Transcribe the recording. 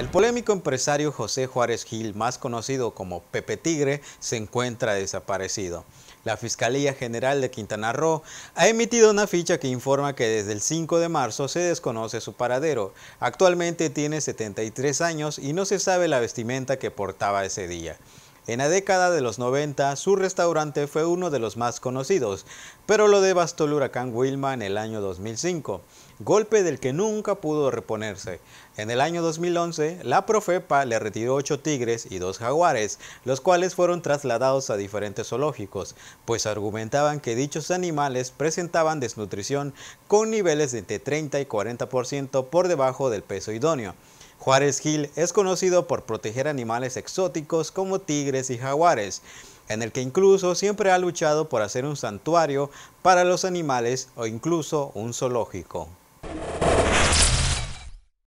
El polémico empresario José Juárez Gil, más conocido como Pepe Tigre, se encuentra desaparecido. La Fiscalía General de Quintana Roo ha emitido una ficha que informa que desde el 5 de marzo se desconoce su paradero. Actualmente tiene 73 años y no se sabe la vestimenta que portaba ese día. En la década de los 90, su restaurante fue uno de los más conocidos, pero lo devastó el huracán Wilma en el año 2005, golpe del que nunca pudo reponerse. En el año 2011, la Profepa le retiró ocho tigres y dos jaguares, los cuales fueron trasladados a diferentes zoológicos, pues argumentaban que dichos animales presentaban desnutrición con niveles de entre 30 y 40% por debajo del peso idóneo. Juárez Gil es conocido por proteger animales exóticos como tigres y jaguares, en el que incluso siempre ha luchado por hacer un santuario para los animales o incluso un zoológico.